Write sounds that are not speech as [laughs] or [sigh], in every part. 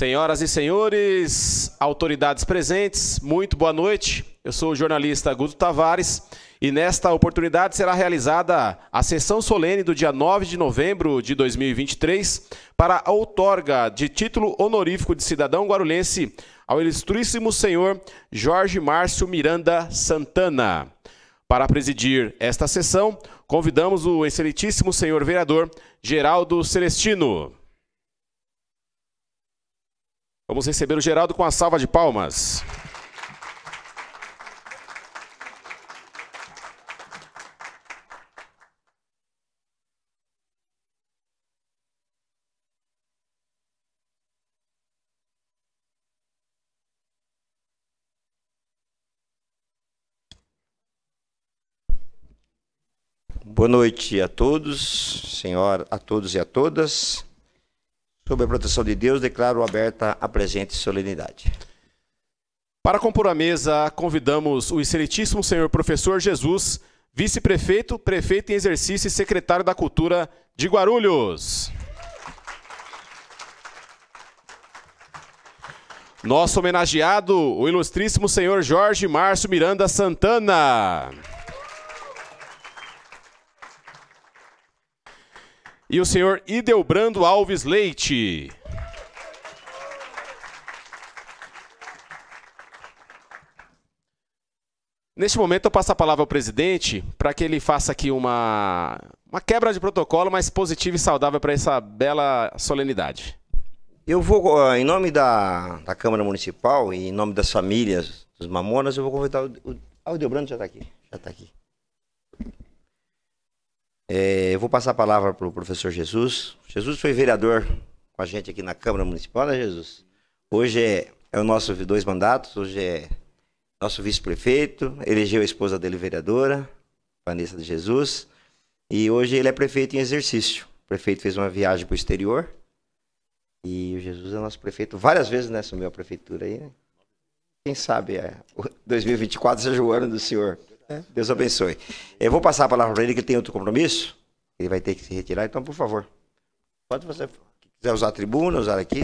Senhoras e senhores, autoridades presentes, muito boa noite. Eu sou o jornalista Guto Tavares e nesta oportunidade será realizada a sessão solene do dia 9 de novembro de 2023 para a outorga de título honorífico de cidadão guarulhense ao ilustríssimo senhor Jorge Márcio Miranda Santana. Para presidir esta sessão, convidamos o excelentíssimo senhor vereador Geraldo Celestino. Vamos receber o Geraldo com a salva de palmas. Boa noite a todos, senhor, a todos e a todas sob a proteção de Deus, declaro aberta a presente solenidade. Para compor a mesa, convidamos o excelentíssimo senhor professor Jesus, vice-prefeito, prefeito em exercício e secretário da Cultura de Guarulhos. Nosso homenageado, o ilustríssimo senhor Jorge Márcio Miranda Santana. e o senhor Idelbrando Alves Leite. Neste momento, eu passo a palavra ao presidente para que ele faça aqui uma, uma quebra de protocolo, mas positiva e saudável para essa bela solenidade. Eu vou, em nome da, da Câmara Municipal e em nome das famílias dos Mamonas, eu vou convidar o. o ah, o Delbrando já está aqui. Já está aqui. É, eu vou passar a palavra para o professor Jesus. Jesus foi vereador com a gente aqui na Câmara Municipal, né, Jesus? Hoje é, é o nosso dois mandatos, hoje é nosso vice-prefeito, elegeu a esposa dele vereadora, Vanessa de Jesus, e hoje ele é prefeito em exercício. O prefeito fez uma viagem para o exterior e o Jesus é nosso prefeito várias vezes, nessa né? Assumiu a prefeitura aí, né? Quem sabe é, 2024 seja o ano do senhor. É. Deus abençoe. Eu vou passar a palavra para ele, que ele tem outro compromisso. Ele vai ter que se retirar, então, por favor. Pode você quiser usar a tribuna, usar aqui.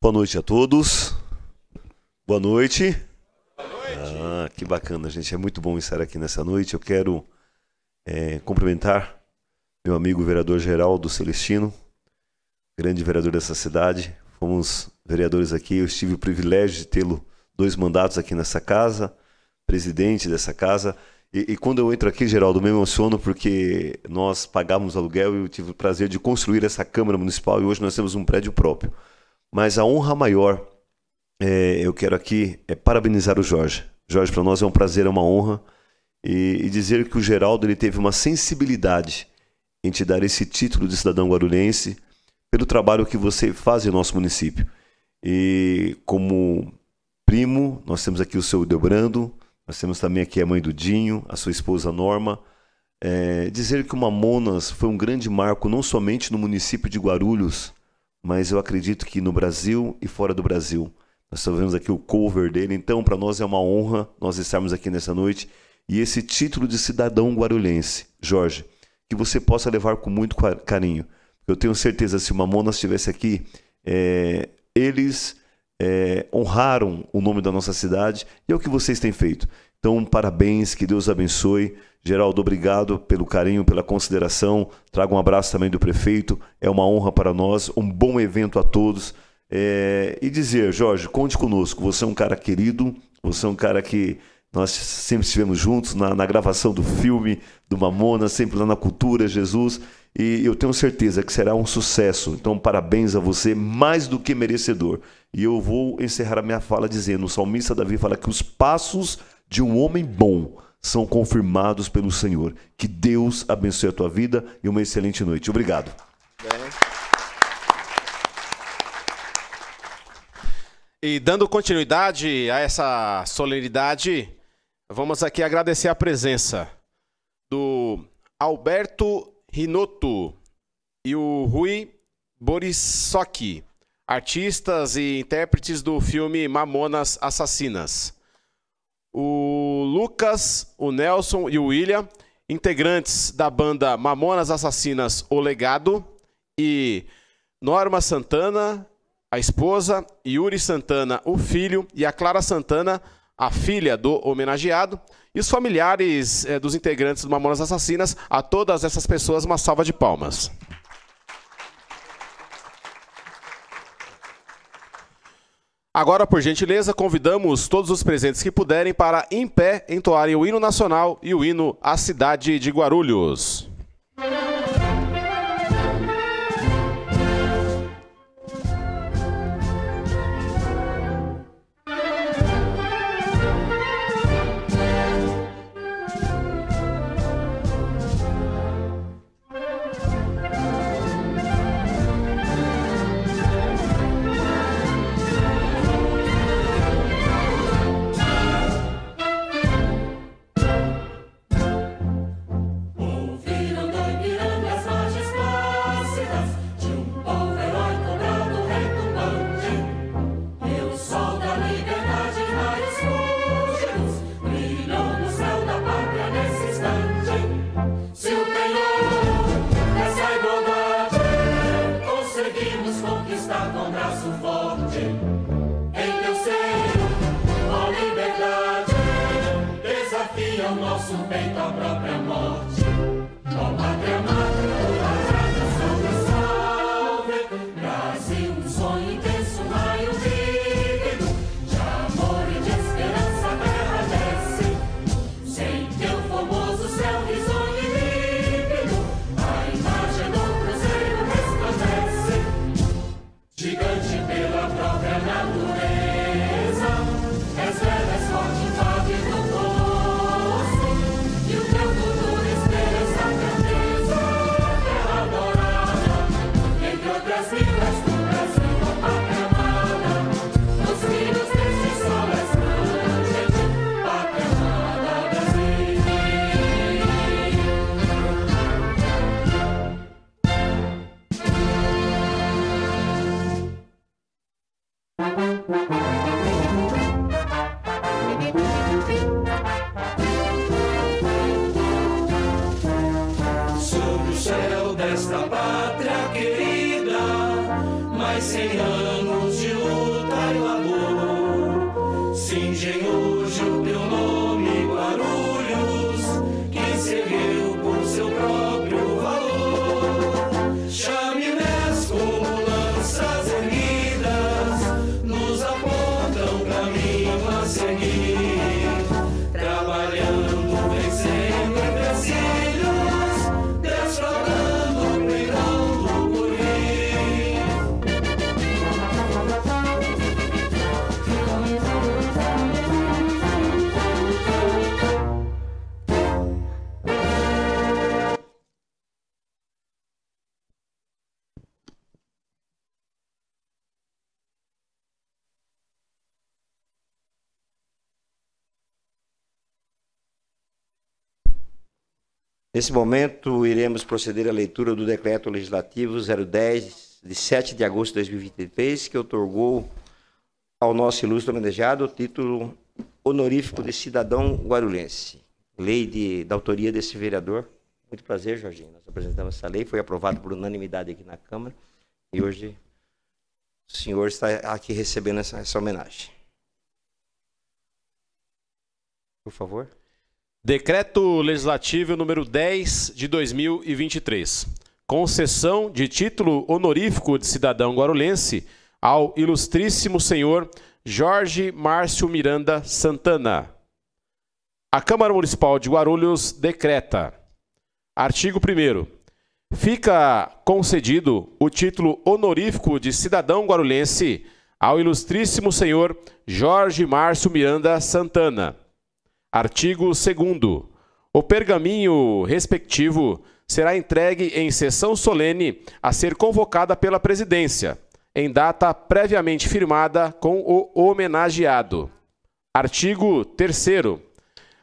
Boa noite a todos. Boa noite. Boa noite. Ah, que bacana, gente. É muito bom estar aqui nessa noite. Eu quero é, cumprimentar meu amigo vereador Geraldo Celestino, grande vereador dessa cidade, como os vereadores aqui, eu tive o privilégio de tê-lo dois mandatos aqui nessa casa, presidente dessa casa. E, e, quando eu entro aqui, Geraldo, me emociono porque nós pagávamos aluguel e eu tive o prazer de construir essa Câmara Municipal e hoje nós temos um prédio próprio. Mas a honra maior, é, eu quero aqui, é parabenizar o Jorge. Jorge, para nós é um prazer, é uma honra. E, e, dizer que o Geraldo ele teve uma sensibilidade em te dar esse título de cidadão guarulhense, pelo trabalho que você faz em nosso município. E como primo, nós temos aqui o seu Debrando, nós temos também aqui a mãe do Dinho, a sua esposa Norma. É, dizer que o Mamonas foi um grande marco não somente no município de Guarulhos, mas eu acredito que no Brasil e fora do Brasil. Nós vemos aqui o cover dele, então para nós é uma honra nós estarmos aqui nessa noite e esse título de cidadão guarulhense, Jorge, que você possa levar com muito carinho. Eu tenho certeza, se o Mamona estivesse aqui, é, eles é, honraram o nome da nossa cidade e é o que vocês têm feito. Então, parabéns, que Deus abençoe. Geraldo, obrigado pelo carinho, pela consideração. Trago um abraço também do prefeito. É uma honra para nós, um bom evento a todos. É, e dizer, Jorge, conte conosco. Você é um cara querido, você é um cara que nós sempre estivemos juntos na, na gravação do filme, do Mamona, sempre lá na cultura, Jesus. E eu tenho certeza que será um sucesso. Então, parabéns a você, mais do que merecedor. E eu vou encerrar a minha fala dizendo: o salmista Davi fala que os passos de um homem bom são confirmados pelo Senhor. Que Deus abençoe a tua vida e uma excelente noite. Obrigado. E dando continuidade a essa solenidade, Vamos aqui agradecer a presença do Alberto Rinotto e o Rui Borisocchi, artistas e intérpretes do filme Mamonas Assassinas. O Lucas, o Nelson e o William, integrantes da banda Mamonas Assassinas O Legado, e Norma Santana, a esposa, Yuri Santana, o filho, e a Clara Santana, a filha do homenageado, e os familiares eh, dos integrantes do Mamonas Assassinas. A todas essas pessoas, uma salva de palmas. Agora, por gentileza, convidamos todos os presentes que puderem para, em pé, entoarem o hino nacional e o hino à cidade de Guarulhos. conseguimos conquistar com braço forte. Em teu seio, ó liberdade, desafia o nosso peito à própria morte. Ó pátria amada, Nesse momento, iremos proceder à leitura do Decreto Legislativo 010, de 7 de agosto de 2023, que otorgou ao nosso ilustre homenageado o título honorífico de cidadão guarulhense. Lei de, da autoria desse vereador. Muito prazer, Jorginho. Nós apresentamos essa lei, foi aprovada por unanimidade aqui na Câmara e hoje o senhor está aqui recebendo essa, essa homenagem. Por favor. Decreto Legislativo número 10 de 2023. Concessão de título honorífico de cidadão guarulense ao ilustríssimo senhor Jorge Márcio Miranda Santana. A Câmara Municipal de Guarulhos decreta. Artigo 1 Fica concedido o título honorífico de cidadão guarulhense ao ilustríssimo senhor Jorge Márcio Miranda Santana Artigo 2. O pergaminho respectivo será entregue em sessão solene a ser convocada pela presidência, em data previamente firmada com o homenageado. Artigo 3.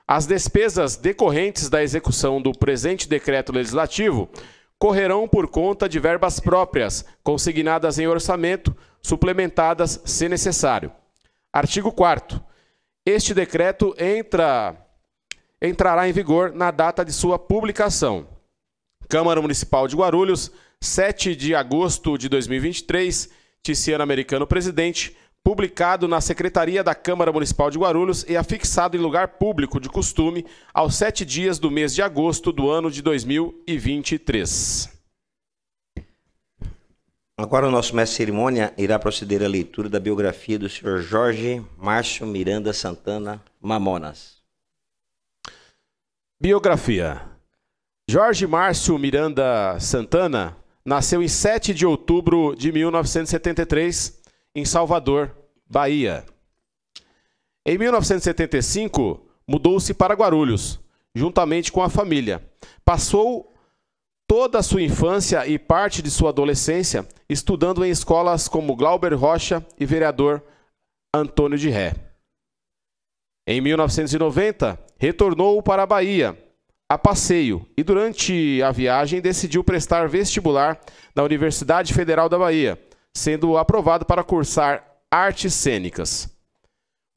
As despesas decorrentes da execução do presente decreto legislativo correrão por conta de verbas próprias, consignadas em orçamento, suplementadas se necessário. Artigo 4. Este decreto entra entrará em vigor na data de sua publicação. Câmara Municipal de Guarulhos, 7 de agosto de 2023, Ticiano Americano Presidente, publicado na Secretaria da Câmara Municipal de Guarulhos e afixado é em lugar público de costume aos sete dias do mês de agosto do ano de 2023. Agora o nosso mestre cerimônia irá proceder à leitura da biografia do senhor Jorge Márcio Miranda Santana Mamonas. Biografia. Jorge Márcio Miranda Santana nasceu em 7 de outubro de 1973 em Salvador, Bahia. Em 1975, mudou-se para Guarulhos, juntamente com a família. Passou toda a sua infância e parte de sua adolescência estudando em escolas como Glauber Rocha e vereador Antônio de Ré. Em 1990, retornou para a Bahia a passeio e durante a viagem decidiu prestar vestibular na Universidade Federal da Bahia, sendo aprovado para cursar artes cênicas.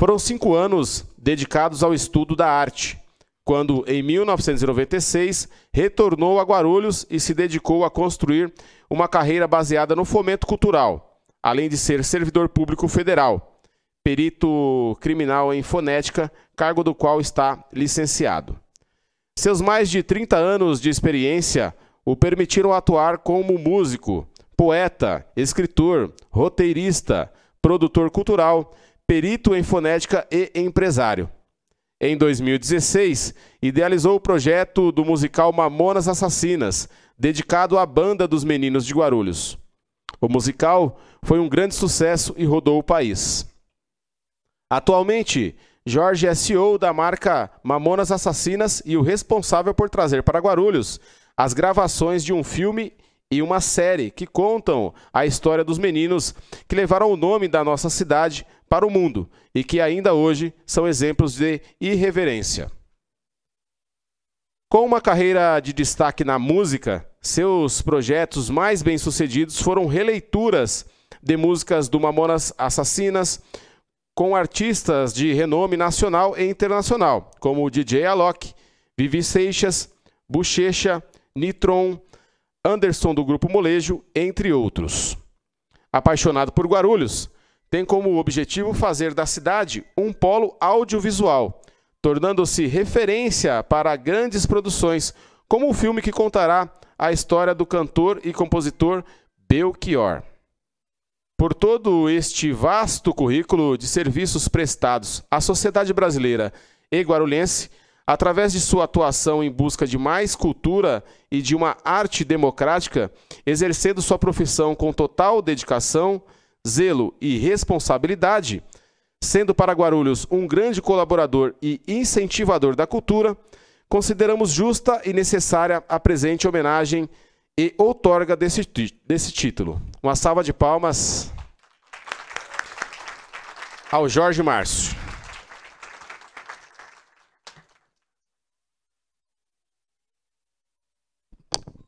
Foram cinco anos dedicados ao estudo da arte, quando, em 1996, retornou a Guarulhos e se dedicou a construir uma carreira baseada no fomento cultural, além de ser servidor público federal, perito criminal em fonética, cargo do qual está licenciado. Seus mais de 30 anos de experiência o permitiram atuar como músico, poeta, escritor, roteirista, produtor cultural, perito em fonética e empresário. Em 2016, idealizou o projeto do musical Mamonas Assassinas, dedicado à banda dos meninos de Guarulhos. O musical foi um grande sucesso e rodou o país. Atualmente, Jorge é CEO da marca Mamonas Assassinas e o responsável por trazer para Guarulhos as gravações de um filme e uma série que contam a história dos meninos que levaram o nome da nossa cidade para o mundo e que ainda hoje são exemplos de irreverência. Com uma carreira de destaque na música, seus projetos mais bem-sucedidos foram releituras de músicas do Mamonas Assassinas com artistas de renome nacional e internacional, como DJ Alok, Vivi Seixas, Bochecha, Nitron, Anderson do Grupo Molejo, entre outros. Apaixonado por Guarulhos, tem como objetivo fazer da cidade um polo audiovisual, tornando-se referência para grandes produções, como o filme que contará a história do cantor e compositor Belchior. Por todo este vasto currículo de serviços prestados à sociedade brasileira e guarulhense, Através de sua atuação em busca de mais cultura e de uma arte democrática, exercendo sua profissão com total dedicação, zelo e responsabilidade, sendo para Guarulhos um grande colaborador e incentivador da cultura, consideramos justa e necessária a presente homenagem e outorga desse, desse título. Uma salva de palmas ao Jorge Márcio.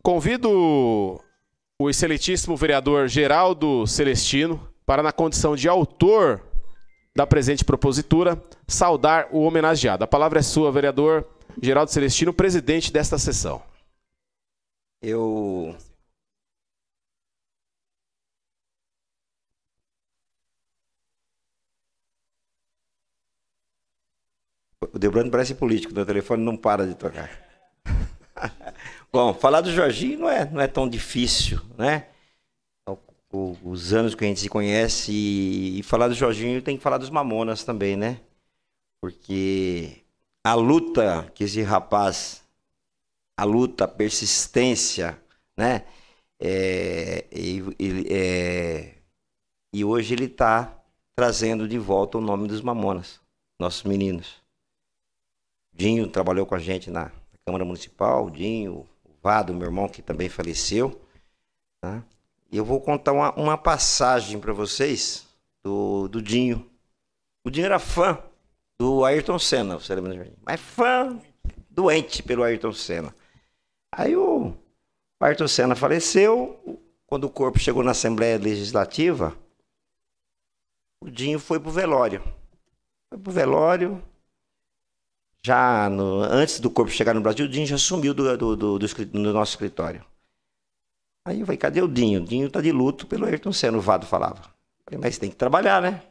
Convido o excelentíssimo vereador Geraldo Celestino para, na condição de autor da presente propositura, saudar o homenageado. A palavra é sua, vereador Geraldo Celestino, presidente desta sessão. Eu O Debrando parece político, o telefone não para de tocar. Bom, falar do Jorginho não é, não é tão difícil, né? os anos que a gente se conhece e, e falar do Jorginho tem que falar dos Mamonas também, né? Porque a luta que esse rapaz, a luta, a persistência, né? É, ele, é, e hoje ele está trazendo de volta o nome dos Mamonas, nossos meninos. Dinho trabalhou com a gente na Câmara Municipal, Dinho, Vado, meu irmão que também faleceu. Tá? eu vou contar uma, uma passagem para vocês do, do Dinho. O Dinho era fã do Ayrton Senna, você lembra Mas fã doente pelo Ayrton Senna. Aí o Ayrton Senna faleceu. Quando o corpo chegou na Assembleia Legislativa, o Dinho foi pro velório. Foi pro velório já no, antes do corpo chegar no Brasil, o Dinho já sumiu do, do, do, do nosso escritório. Aí eu falei, cadê o Dinho? O Dinho tá de luto pelo Ayrton Senna, o Vado falava. falei, mas tem que trabalhar, né?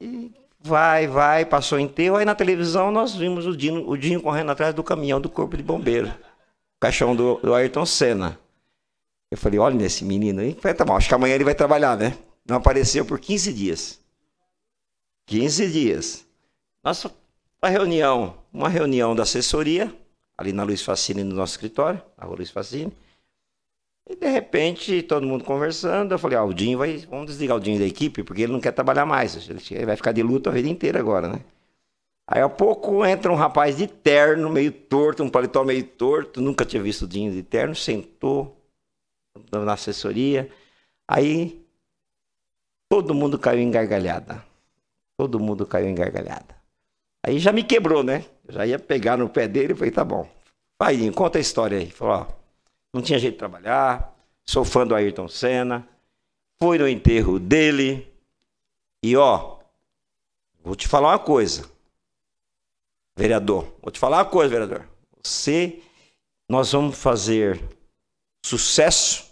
E vai, vai, passou o enterro. Aí na televisão nós vimos o Dinho, o Dinho correndo atrás do caminhão do corpo de bombeiro. O caixão do, do Ayrton Senna. Eu falei, olha esse menino aí. Falei, tá bom, acho que amanhã ele vai trabalhar, né? Não apareceu por 15 dias. 15 dias. Nós uma reunião, uma reunião da assessoria, ali na Luiz Facine, no nosso escritório, na rua Luiz Facine. E de repente, todo mundo conversando, eu falei, ah, o Dinho vai. Vamos desligar o Dinho da equipe, porque ele não quer trabalhar mais. Ele vai ficar de luto a vida inteira agora, né? Aí a pouco entra um rapaz de terno, meio torto, um paletó meio torto, nunca tinha visto o Dinho de terno, sentou na assessoria. Aí todo mundo caiu em gargalhada. Todo mundo caiu em gargalhada. Aí já me quebrou, né? Já ia pegar no pé dele e falei, tá bom. Pai, conta a história aí. Falou, ó, não tinha jeito de trabalhar, sou fã do Ayrton Senna, foi no enterro dele. E ó, vou te falar uma coisa. Vereador, vou te falar uma coisa, vereador. Você, nós vamos fazer sucesso,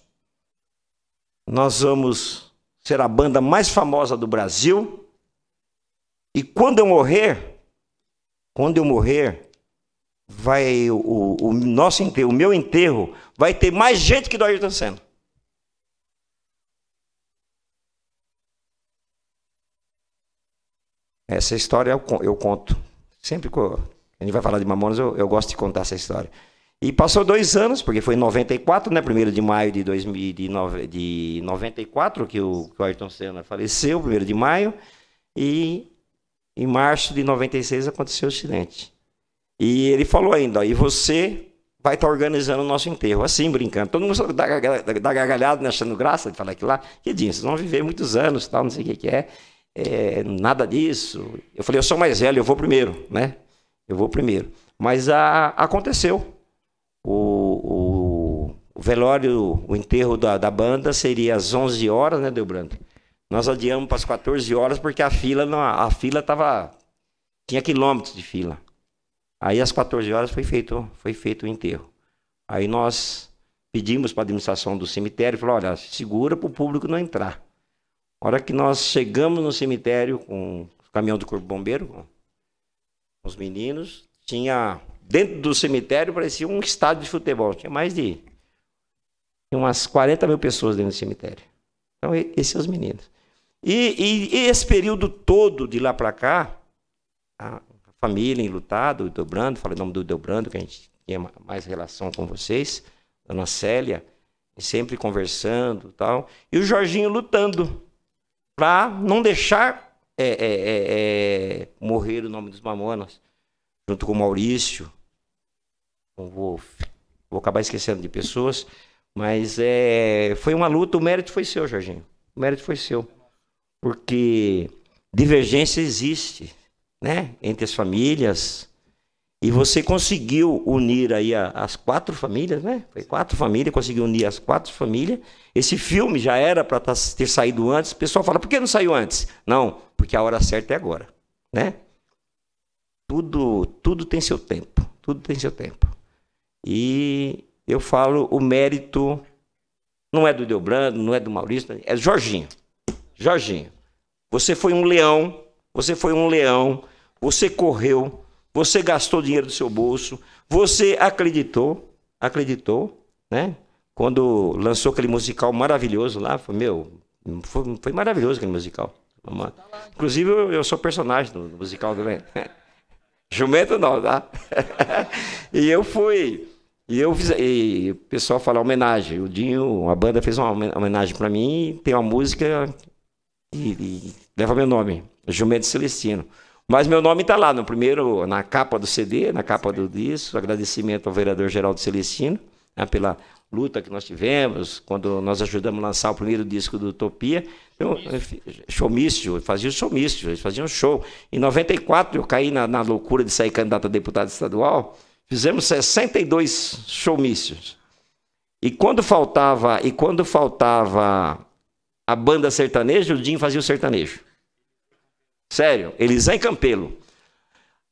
nós vamos ser a banda mais famosa do Brasil. E quando eu morrer, quando eu morrer, vai o, o nosso enterro, o meu enterro, vai ter mais gente que Ayrton Senna. Essa história eu, eu conto. Sempre que a gente vai falar de Mamonas, eu, eu gosto de contar essa história. E passou dois anos, porque foi em 94, né? 1 de maio de, 2000, de, nove, de 94 que o, que o Ayrton Senna faleceu, 1 de maio. E em março de 96 aconteceu o acidente. E ele falou ainda, e você vai estar tá organizando o nosso enterro, assim, brincando. Todo mundo dá, gargalhada, né, achando graça de falar aquilo lá. Que diz, vocês vão viver muitos anos, tal, não sei o que, que é. é. Nada disso. Eu falei, eu sou mais velho, eu vou primeiro, né? Eu vou primeiro. Mas a, ah, aconteceu. O, o, o velório, o enterro da, da, banda seria às 11 horas, né, Deu Branco? Nós adiamos para as 14 horas porque a fila não, a fila tava tinha quilômetros de fila. Aí às 14 horas foi feito, foi feito o enterro. Aí nós pedimos para a administração do cemitério, falou, olha, segura para o público não entrar. A hora que nós chegamos no cemitério com o caminhão do Corpo Bombeiro, os meninos, tinha dentro do cemitério parecia um estádio de futebol, tinha mais de umas 40 mil pessoas dentro do cemitério. Então, esses são os meninos. E, e, e esse período todo de lá para cá, a família enlutada, o dobrando falei o nome do dobrando que a gente tinha mais relação com vocês, Dona Célia, sempre conversando tal, e o Jorginho lutando para não deixar é, é, é, é, morrer o nome dos Mamonas, junto com o Maurício, vou, vou acabar esquecendo de pessoas, mas é, foi uma luta, o mérito foi seu, Jorginho, o mérito foi seu porque divergência existe, né, entre as famílias. E você conseguiu unir aí as quatro famílias, né? Foi quatro famílias, conseguiu unir as quatro famílias. Esse filme já era para tá, ter saído antes. O pessoal fala, por que não saiu antes? Não, porque a hora certa é agora, né? Tudo, tudo tem seu tempo, tudo tem seu tempo. E eu falo, o mérito não é do Delbrando, não é do Maurício, é do Jorginho. Jorginho, você foi um leão, você foi um leão, você correu, você gastou dinheiro do seu bolso, você acreditou, acreditou, né? Quando lançou aquele musical maravilhoso lá, foi meu, foi, foi maravilhoso aquele musical. Inclusive eu, eu sou personagem do musical também. [laughs] Jumento não, tá? [laughs] e eu fui. E eu fiz, e o pessoal fala homenagem. O Dinho, a banda fez uma homenagem para mim. Tem uma música e, e leva meu nome, Jumento Celestino. Mas meu nome está lá no primeiro, na capa do CD, na capa do disco. Agradecimento ao vereador Geraldo Celestino né, pela luta que nós tivemos quando nós ajudamos a lançar o primeiro disco do Utopia. Então, showmício, fazia o showmício, eles faziam show. Em 94 eu caí na, na loucura de sair candidato a deputado estadual. Fizemos 62 showmícios. E quando faltava, e quando faltava a banda sertaneja, o Dinho fazia o sertanejo. Sério, eles e Campelo.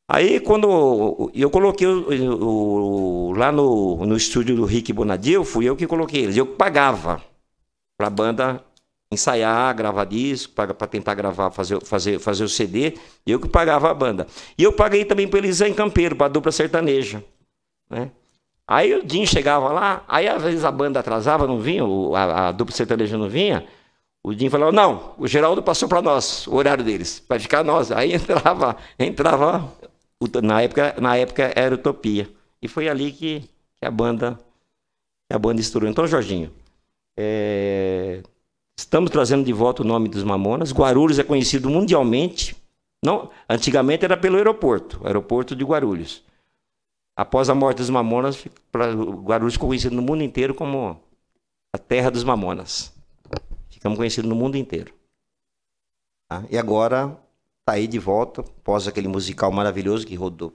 Aí quando eu coloquei o, o, lá no, no estúdio do Rick Bonadil, fui eu que coloquei eles. Eu pagava para a banda ensaiar, gravar disco, para tentar gravar, fazer, fazer, fazer o CD. Eu que pagava a banda. E eu paguei também para eles e campelo para a dupla sertaneja. Né? Aí o Dinho chegava lá, aí às vezes a banda atrasava, não vinha, a, a dupla sertaneja não vinha. O Dinho falava, não, o Geraldo passou para nós o horário deles, para ficar nós. Aí [laughs] entrava, entrava, na época, na época era Utopia. E foi ali que, que a banda que a banda estourou. Então, Jorginho, é, estamos trazendo de volta o nome dos Mamonas. Guarulhos é conhecido mundialmente. Não, antigamente era pelo aeroporto, aeroporto de Guarulhos. Após a morte dos Mamonas, Guarulhos ficou conhecido no mundo inteiro como a terra dos Mamonas. Ficamos conhecidos no mundo inteiro. Tá? E agora tá aí de volta, após aquele musical maravilhoso que rodou,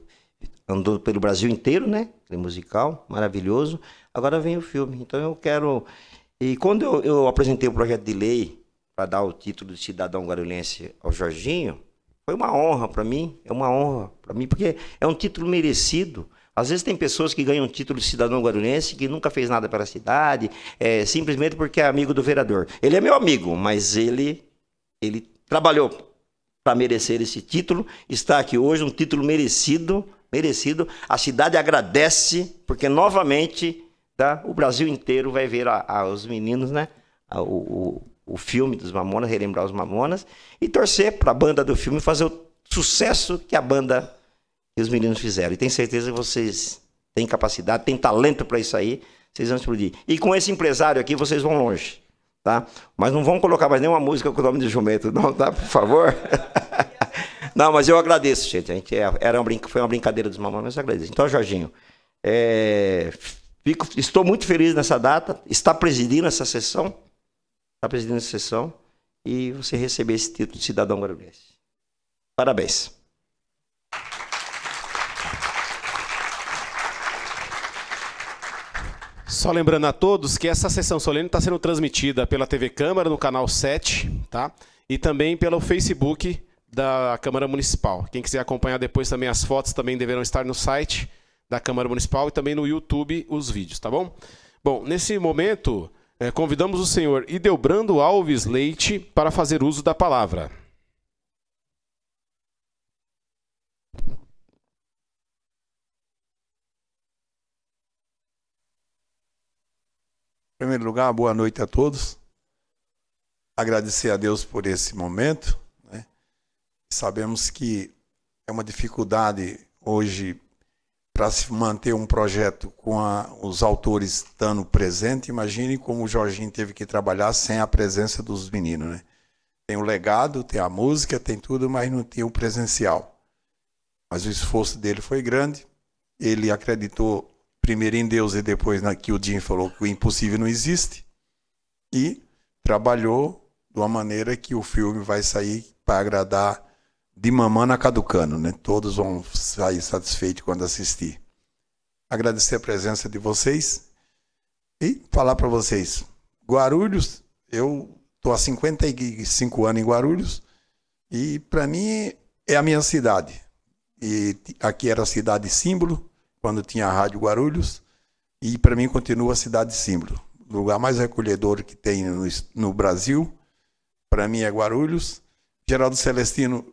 andou pelo Brasil inteiro, né? Aquele musical maravilhoso. Agora vem o filme. Então eu quero. E quando eu, eu apresentei o projeto de lei para dar o título de cidadão guarulhense ao Jorginho, foi uma honra para mim, é uma honra para mim, porque é um título merecido. Às vezes tem pessoas que ganham o título de cidadão guarulhense que nunca fez nada para a cidade, é, simplesmente porque é amigo do vereador. Ele é meu amigo, mas ele, ele trabalhou para merecer esse título, está aqui hoje, um título merecido, merecido. A cidade agradece, porque novamente tá, o Brasil inteiro vai ver a, a, os meninos, né? A, o, o, o filme dos Mamonas, relembrar os Mamonas, e torcer para a banda do filme fazer o sucesso que a banda que os meninos fizeram. E tenho certeza que vocês têm capacidade, têm talento para isso aí. Vocês vão explodir. E com esse empresário aqui, vocês vão longe. Tá? Mas não vão colocar mais nenhuma música com o nome de jumento, não, tá? Por favor. [laughs] não, mas eu agradeço, gente. A gente é, era uma brinca, foi uma brincadeira dos mamães, mas eu agradeço. Então, Jorginho, é, fico, estou muito feliz nessa data. Está presidindo essa sessão. Está presidindo essa sessão. E você receber esse título de cidadão guarulhense. Parabéns. Só lembrando a todos que essa sessão solene está sendo transmitida pela TV Câmara, no canal 7, tá? E também pelo Facebook da Câmara Municipal. Quem quiser acompanhar depois também as fotos também deverão estar no site da Câmara Municipal e também no YouTube os vídeos, tá bom? Bom, nesse momento, eh, convidamos o senhor Ideobrando Alves Leite para fazer uso da palavra. primeiro lugar, boa noite a todos. Agradecer a Deus por esse momento. Né? Sabemos que é uma dificuldade hoje para se manter um projeto com a, os autores estando presente. Imagine como o Jorginho teve que trabalhar sem a presença dos meninos. Né? Tem o legado, tem a música, tem tudo, mas não tem o presencial. Mas o esforço dele foi grande. Ele acreditou primeiro em Deus e depois na que o Jim falou que o impossível não existe, e trabalhou de uma maneira que o filme vai sair para agradar de mamana na caducano, né? Todos vão sair satisfeitos quando assistir. Agradecer a presença de vocês e falar para vocês, Guarulhos, eu estou há 55 anos em Guarulhos e para mim é a minha cidade. E aqui era a cidade símbolo, quando tinha a Rádio Guarulhos, e para mim continua a cidade símbolo. O lugar mais recolhedor que tem no, no Brasil, para mim é Guarulhos. Geraldo Celestino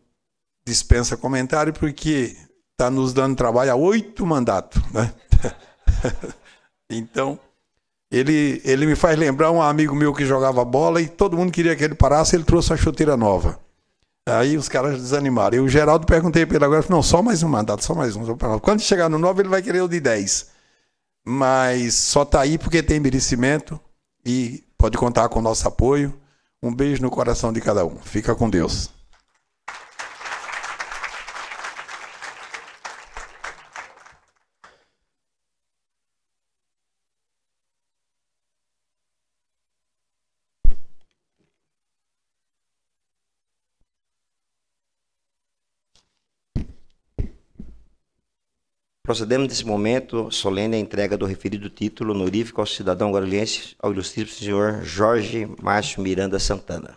dispensa comentário porque está nos dando trabalho há oito mandatos. Né? [laughs] então, ele, ele me faz lembrar um amigo meu que jogava bola e todo mundo queria que ele parasse, ele trouxe uma chuteira nova. Aí os caras desanimaram. E o Geraldo perguntei para ele agora, não, só mais um mandato, só mais um. Quando chegar no 9, ele vai querer o de 10. Mas só está aí porque tem merecimento e pode contar com o nosso apoio. Um beijo no coração de cada um. Fica com Deus. Procedemos nesse momento solene a entrega do referido título honorífico ao cidadão guarulhense, ao ilustríssimo senhor Jorge Márcio Miranda Santana.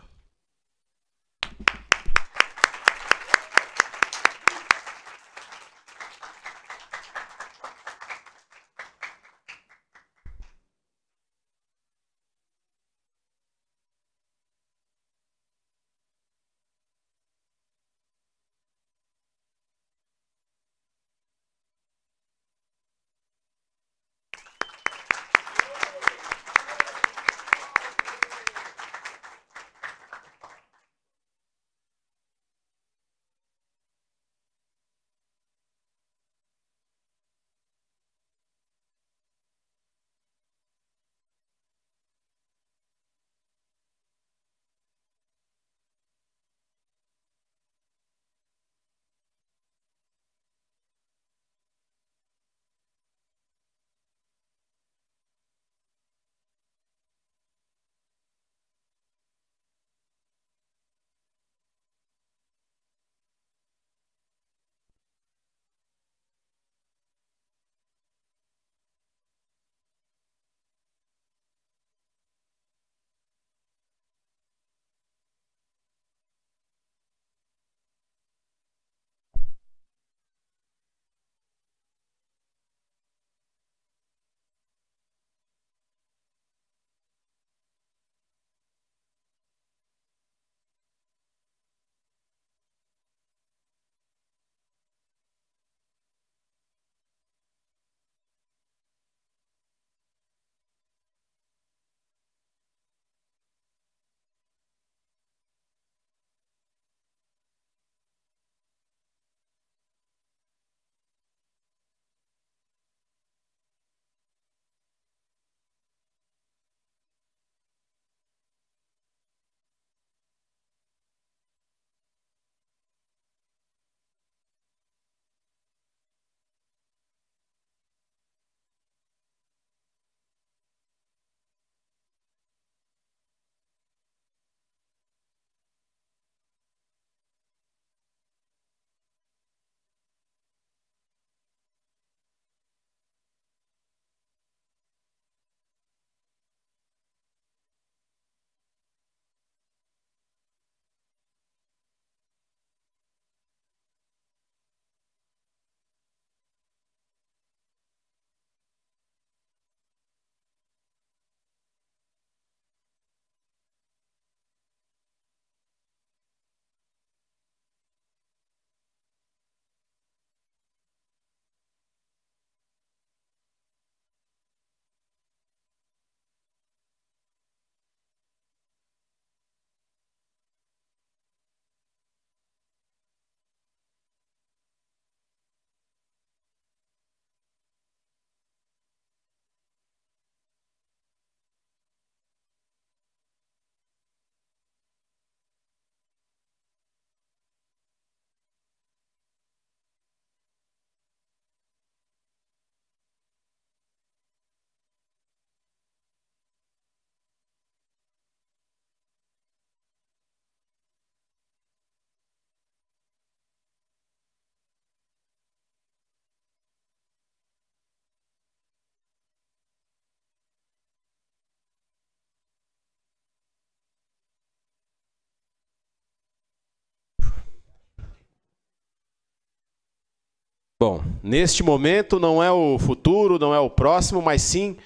Bom, neste momento não é o futuro, não é o próximo, mas sim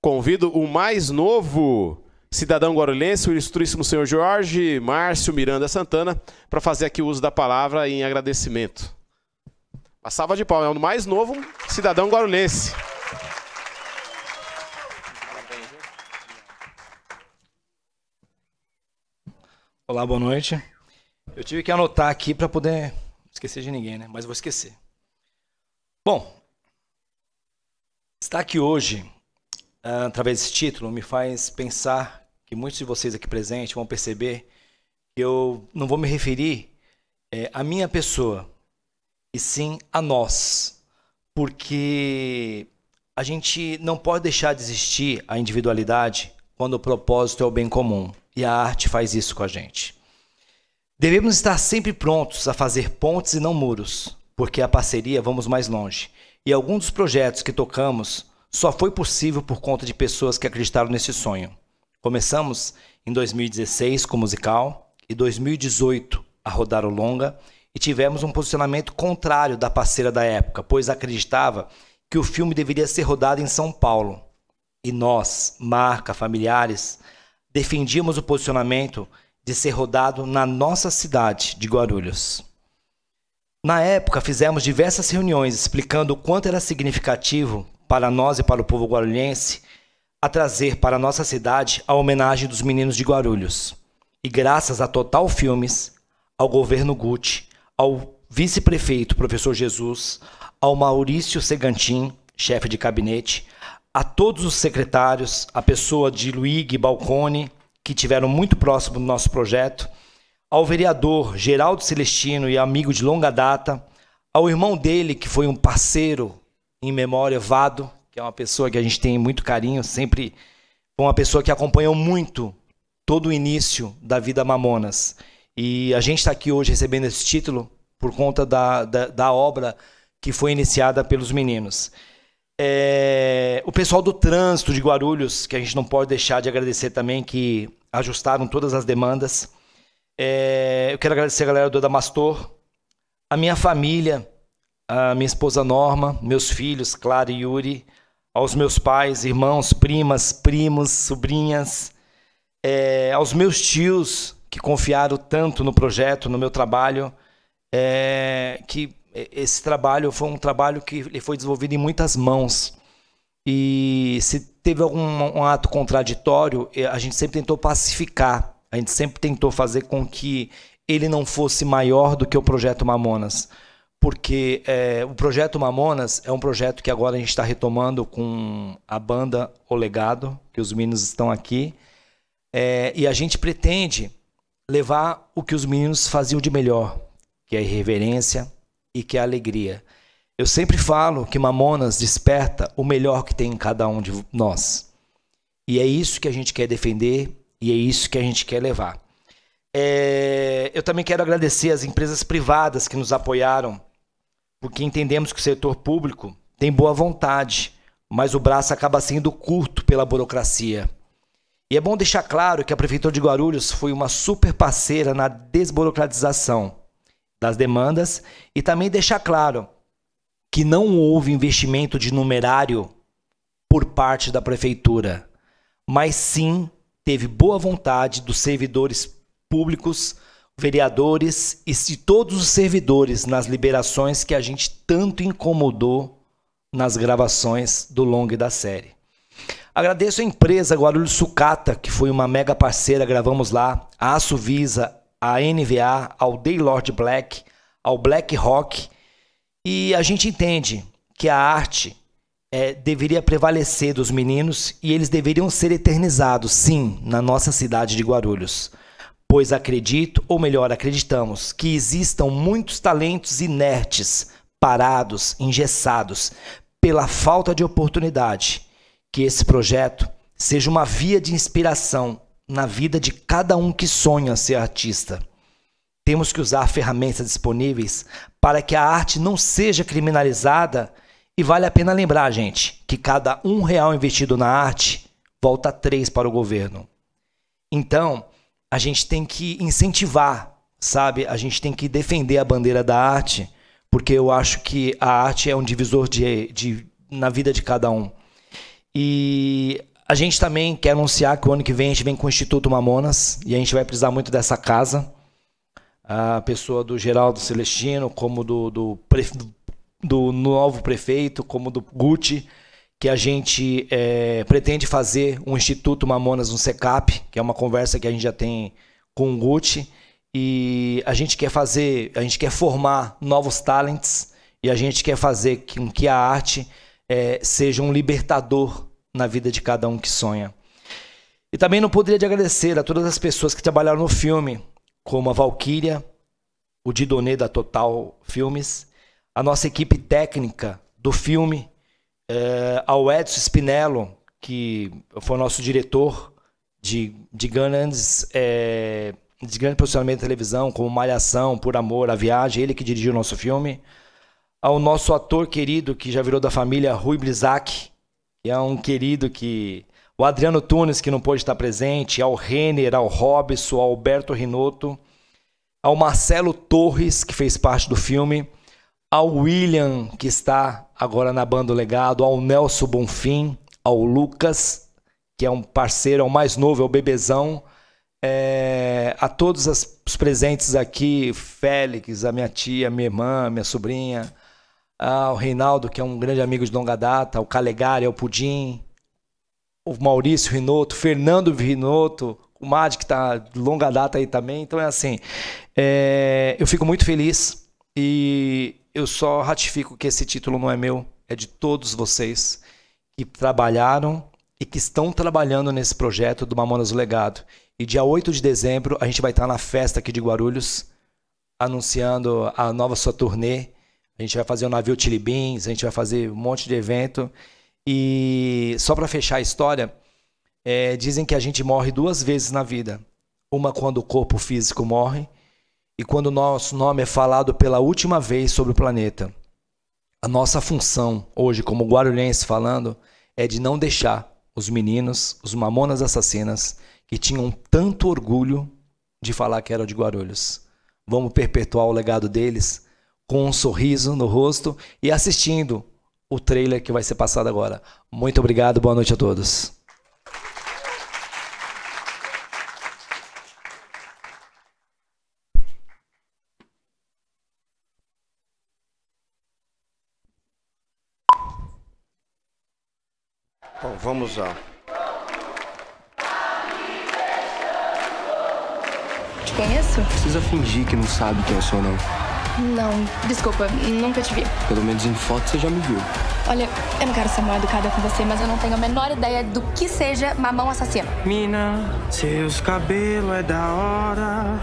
convido o mais novo cidadão guarulhense, o ilustríssimo senhor Jorge Márcio Miranda Santana, para fazer aqui o uso da palavra em agradecimento. A salva de palmas, é o mais novo cidadão guarulhense. Olá, boa noite. Eu tive que anotar aqui para poder esquecer de ninguém, né? Mas vou esquecer. Bom, estar aqui hoje, ah, através desse título, me faz pensar que muitos de vocês aqui presentes vão perceber que eu não vou me referir é, à minha pessoa, e sim a nós, porque a gente não pode deixar de existir a individualidade quando o propósito é o bem comum, e a arte faz isso com a gente. Devemos estar sempre prontos a fazer pontes e não muros, porque a parceria vamos mais longe. E alguns dos projetos que tocamos só foi possível por conta de pessoas que acreditaram nesse sonho. Começamos em 2016 com o musical e 2018 a rodar o longa e tivemos um posicionamento contrário da parceira da época, pois acreditava que o filme deveria ser rodado em São Paulo. E nós, marca, familiares, defendíamos o posicionamento de ser rodado na nossa cidade de Guarulhos. Na época, fizemos diversas reuniões explicando o quanto era significativo para nós e para o povo guarulhense a trazer para a nossa cidade a homenagem dos meninos de Guarulhos. E graças a Total Filmes, ao governo Gucci, ao vice-prefeito professor Jesus, ao Maurício Segantin, chefe de gabinete, a todos os secretários, a pessoa de Luigi Balcone, que tiveram muito próximo do nosso projeto, ao vereador Geraldo Celestino e amigo de longa data, ao irmão dele, que foi um parceiro em memória, Vado, que é uma pessoa que a gente tem muito carinho, sempre uma pessoa que acompanhou muito todo o início da vida Mamonas. E a gente está aqui hoje recebendo esse título por conta da, da, da obra que foi iniciada pelos meninos. É, o pessoal do trânsito de Guarulhos, que a gente não pode deixar de agradecer também, que ajustaram todas as demandas. É, eu quero agradecer a galera do Adamastor, a minha família, a minha esposa Norma, meus filhos, Clara e Yuri, aos meus pais, irmãos, primas, primos, sobrinhas, é, aos meus tios que confiaram tanto no projeto, no meu trabalho, é, que esse trabalho foi um trabalho que foi desenvolvido em muitas mãos. E se teve algum um ato contraditório, é, a gente sempre tentou pacificar a gente sempre tentou fazer com que ele não fosse maior do que o projeto Mamonas, porque é, o projeto Mamonas é um projeto que agora a gente está retomando com a banda O Legado, que os meninos estão aqui, é, e a gente pretende levar o que os meninos faziam de melhor, que é a irreverência e que é a alegria. Eu sempre falo que Mamonas desperta o melhor que tem em cada um de nós. E é isso que a gente quer defender e é isso que a gente quer levar. É, eu também quero agradecer às empresas privadas que nos apoiaram, porque entendemos que o setor público tem boa vontade, mas o braço acaba sendo curto pela burocracia. E é bom deixar claro que a Prefeitura de Guarulhos foi uma super parceira na desburocratização das demandas e também deixar claro que não houve investimento de numerário por parte da Prefeitura, mas sim teve boa vontade dos servidores públicos, vereadores e de todos os servidores nas liberações que a gente tanto incomodou nas gravações do longo da série. Agradeço a empresa Guarulhos Sucata, que foi uma mega parceira, gravamos lá, a Assuvisa, a NVA, ao Daylord Black, ao Black Rock. E a gente entende que a arte é, deveria prevalecer dos meninos e eles deveriam ser eternizados, sim, na nossa cidade de Guarulhos. Pois acredito, ou melhor, acreditamos, que existam muitos talentos inertes, parados, engessados, pela falta de oportunidade. Que esse projeto seja uma via de inspiração na vida de cada um que sonha ser artista. Temos que usar ferramentas disponíveis para que a arte não seja criminalizada e vale a pena lembrar, gente, que cada um real investido na arte volta três para o governo. Então, a gente tem que incentivar, sabe? A gente tem que defender a bandeira da arte, porque eu acho que a arte é um divisor de, de na vida de cada um. E a gente também quer anunciar que o ano que vem a gente vem com o Instituto Mamonas e a gente vai precisar muito dessa casa. A pessoa do Geraldo Celestino, como do, do, do do novo prefeito, como do Guti, que a gente é, pretende fazer um Instituto Mamonas no SECAP, que é uma conversa que a gente já tem com o Guti. E a gente quer fazer, a gente quer formar novos talents e a gente quer fazer com que a arte é, seja um libertador na vida de cada um que sonha. E também não poderia de agradecer a todas as pessoas que trabalharam no filme, como a Valkyria, o Didonê da Total Filmes, a nossa equipe técnica do filme, é, ao Edson Spinello, que foi o nosso diretor de, de grandes é, de grande posicionamento da televisão, como Malhação, Por Amor, A Viagem, ele que dirigiu o nosso filme. Ao nosso ator querido, que já virou da família, Rui Blizac, que é um querido que... O Adriano Tunes, que não pôde estar presente, ao Renner, ao Robson, ao Alberto Rinotto, ao Marcelo Torres, que fez parte do filme ao William, que está agora na Banda do Legado, ao Nelson Bonfim, ao Lucas, que é um parceiro, é o mais novo, é o bebezão. É, a todos as, os presentes aqui, Félix, a minha tia, minha irmã, minha sobrinha, ao Reinaldo, que é um grande amigo de longa data, ao Calegari, ao é Pudim, o Maurício Rinoto, Fernando Rinoto, o Mad, que está de longa data aí também. Então é assim, é, eu fico muito feliz e eu só ratifico que esse título não é meu, é de todos vocês que trabalharam e que estão trabalhando nesse projeto do Mamonas do Legado. E dia 8 de dezembro a gente vai estar na festa aqui de Guarulhos, anunciando a nova sua turnê. A gente vai fazer o navio Tilibins, a gente vai fazer um monte de evento. E só para fechar a história, é, dizem que a gente morre duas vezes na vida. Uma quando o corpo físico morre e quando o nosso nome é falado pela última vez sobre o planeta. A nossa função hoje, como guarulhense falando, é de não deixar os meninos, os mamonas assassinas, que tinham tanto orgulho de falar que eram de Guarulhos. Vamos perpetuar o legado deles com um sorriso no rosto e assistindo o trailer que vai ser passado agora. Muito obrigado, boa noite a todos. vamos lá. Te conheço? Precisa fingir que não sabe quem eu sou, não. Não, desculpa, nunca te vi. Pelo menos em foto você já me viu. Olha, eu não quero ser mal educada com você, mas eu não tenho a menor ideia do que seja mamão assassino. Mina, seus cabelos é da hora,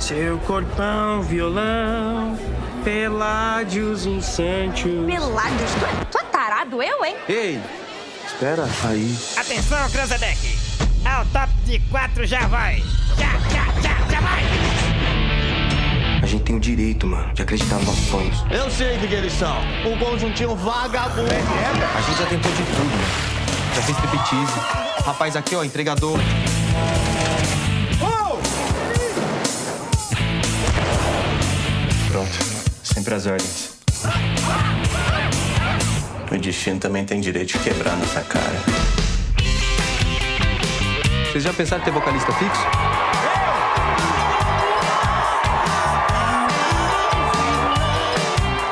seu corpão violão, peládios incêndios. Peládios? Tu é, tu é tarado, eu, hein? Ei, Espera aí. Atenção, Cranzebeck! Ao é top de quatro já vai! Já, já, já, já vai! A gente tem o direito, mano, de acreditar nos nossos sonhos. Eu sei do que eles são. Um conjuntinho vagabundo. A gente já tentou de tudo, mano. Já fez striptease. Rapaz aqui, ó, entregador. Pronto. Sempre as ordens. O destino também tem direito de quebrar nessa cara. Vocês já pensaram em ter vocalista fixo?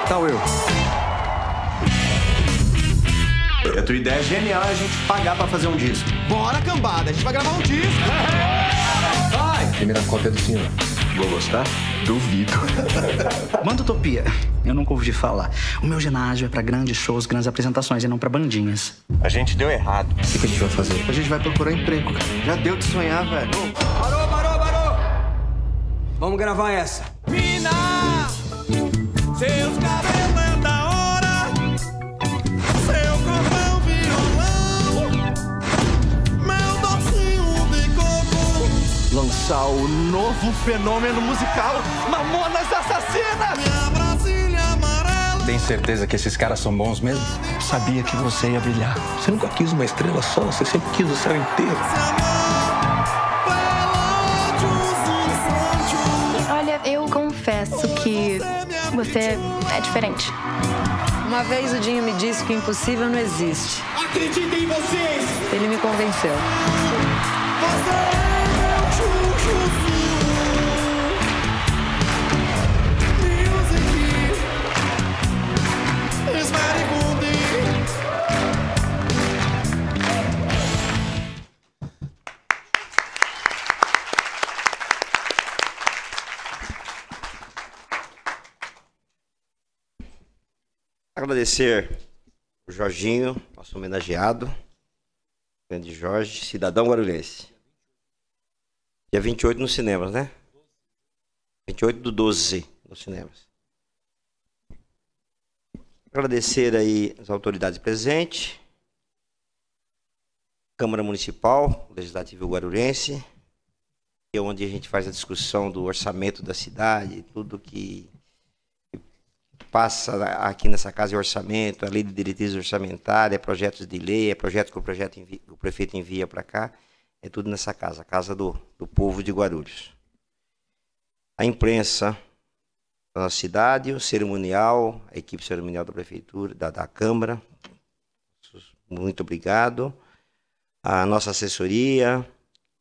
Tá eu. A tua ideia é genial é a gente pagar pra fazer um disco. Bora, cambada, a gente vai gravar um disco! Vai! Primeira cópia do senhor. Vou gostar? Duvido. [laughs] manda utopia Eu nunca ouvi falar. O meu ginásio é para grandes shows, grandes apresentações e não para bandinhas. A gente deu errado. O que, que, a gente vai fazer? A gente vai procurar emprego, cara. Já deu de sonhar, velho. Parou, parou, parou! Vamos gravar essa. Mina! Seus caras. lançar o novo fenômeno musical Mamonas Assassinas. Minha Brasília amarela. Tem certeza que esses caras são bons mesmo? Eu sabia que você ia brilhar. Você nunca quis uma estrela só, você sempre quis o céu inteiro. Olha, eu confesso que você é diferente. Uma vez o Dinho me disse que o impossível não existe. Acredita em vocês! Ele me convenceu. Você é Agradecer o Jorginho, nosso homenageado, grande Jorge, cidadão guarulhense. Dia 28 nos cinemas, né? 28 do 12 nos cinemas. Agradecer aí as autoridades presentes, Câmara Municipal, Legislativo Guarulhense, que é onde a gente faz a discussão do orçamento da cidade, tudo que passa aqui nessa casa é orçamento, a lei de diretrizes orçamentárias, é projetos de lei, é projeto que o, projeto envia, o prefeito envia para cá, é tudo nessa casa, a casa do, do povo de Guarulhos. A imprensa da nossa cidade, o cerimonial, a equipe cerimonial da prefeitura, da, da Câmara, muito obrigado. A nossa assessoria,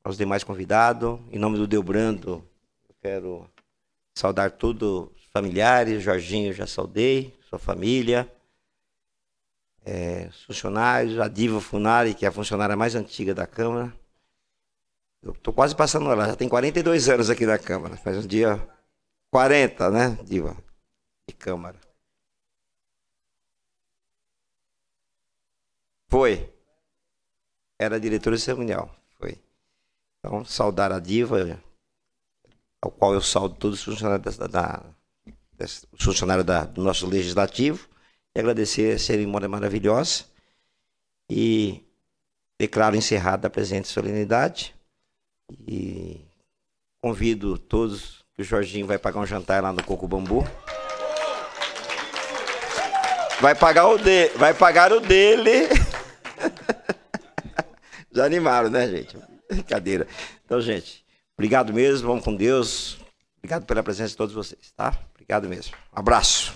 aos demais convidados, em nome do Delbrando, eu quero saudar todos familiares, Jorginho já saudei, sua família, é, funcionários, a Diva Funari, que é a funcionária mais antiga da Câmara. Eu estou quase passando ela, já tem 42 anos aqui na Câmara, faz um dia 40, né, Diva, de Câmara. Foi. Era diretora cerimonial, foi. Então, saudar a Diva, ao qual eu saldo todos os funcionários da, da funcionário da, do nosso legislativo e agradecer a cerimônia maravilhosa e declaro é encerrada a presente solenidade e convido todos que o Jorginho vai pagar um jantar lá no Coco Bambu. Vai pagar o de, vai pagar o dele. Já [laughs] animaram, né, gente? Brincadeira. Então, gente, obrigado mesmo, vamos com Deus. Obrigado pela presença de todos vocês, tá? Obrigado mesmo. abraço.